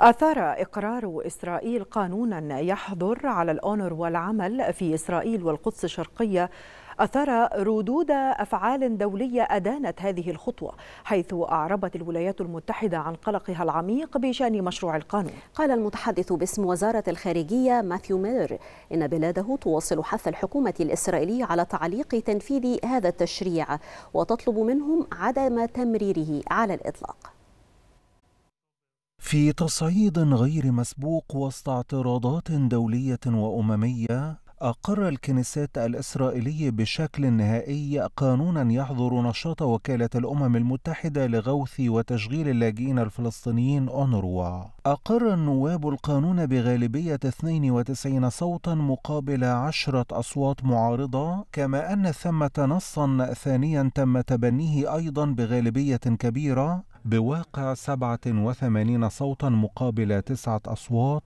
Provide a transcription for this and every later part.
أثار إقرار إسرائيل قانونا يحظر على الأونر والعمل في إسرائيل والقدس الشرقية أثار ردود أفعال دولية أدانت هذه الخطوة حيث أعربت الولايات المتحدة عن قلقها العميق بشأن مشروع القانون قال المتحدث باسم وزارة الخارجية ماثيو ميلر إن بلاده تواصل حث الحكومة الإسرائيلية على تعليق تنفيذ هذا التشريع وتطلب منهم عدم تمريره على الإطلاق في تصعيد غير مسبوق وسط اعتراضات دولية وأممية أقر الكنيسات الإسرائيلي بشكل نهائي قانونا يحظر نشاط وكالة الأمم المتحدة لغوث وتشغيل اللاجئين الفلسطينيين أونروا أقر النواب القانون بغالبية 92 صوتا مقابل 10 أصوات معارضة كما أن ثمة نصا ثانيا تم تبنيه أيضا بغالبية كبيرة بواقع 87 صوتا مقابل تسعة أصوات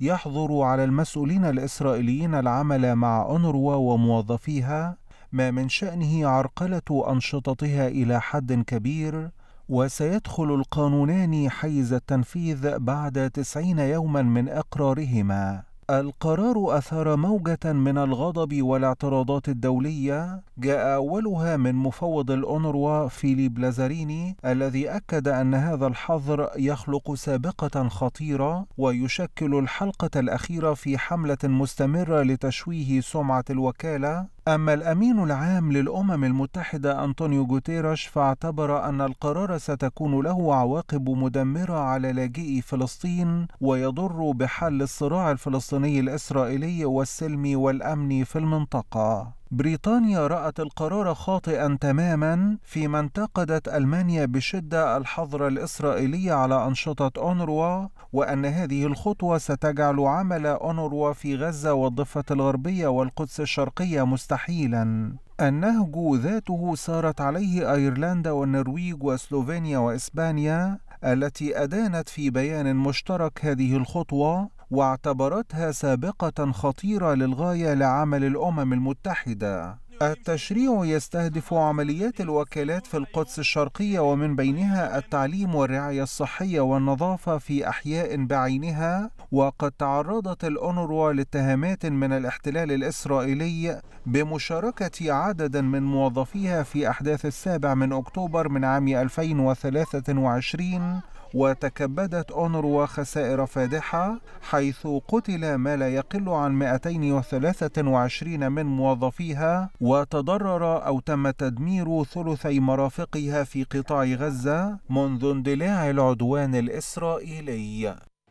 يحظر على المسؤولين الإسرائيليين العمل مع أونروا وموظفيها ما من شأنه عرقلة أنشطتها إلى حد كبير وسيدخل القانونان حيز التنفيذ بعد تسعين يوما من إقرارهما القرار أثار موجة من الغضب والاعتراضات الدولية جاء أولها من مفوض الأونروا فيليب لازاريني الذي أكد أن هذا الحظر يخلق سابقة خطيرة ويشكل الحلقة الأخيرة في حملة مستمرة لتشويه سمعة الوكالة أما الأمين العام للأمم المتحدة أنطونيو جوتيرش فاعتبر أن القرار ستكون له عواقب مدمرة على لاجئي فلسطين ويضر بحل الصراع الفلسطيني الإسرائيلي والسلم والأمن في المنطقة بريطانيا رأت القرار خاطئا تماما فيما انتقدت ألمانيا بشدة الحظر الإسرائيلي على أنشطة أونروا وأن هذه الخطوة ستجعل عمل أونروا في غزة والضفة الغربية والقدس الشرقية مستحيلا النهج ذاته سارت عليه أيرلندا والنرويج وسلوفينيا وإسبانيا التي أدانت في بيان مشترك هذه الخطوة واعتبرتها سابقة خطيرة للغاية لعمل الأمم المتحدة. التشريع يستهدف عمليات الوكالات في القدس الشرقية ومن بينها التعليم والرعاية الصحية والنظافة في أحياء بعينها وقد تعرضت الأونروا لاتهامات من الاحتلال الإسرائيلي بمشاركة عدد من موظفيها في أحداث السابع من أكتوبر من عام 2023 وتكبدت أونروا خسائر فادحة حيث قتل ما لا يقل عن 223 من موظفيها وتضرر أو تم تدمير ثلثي مرافقها في قطاع غزة منذ اندلاع العدوان الإسرائيلي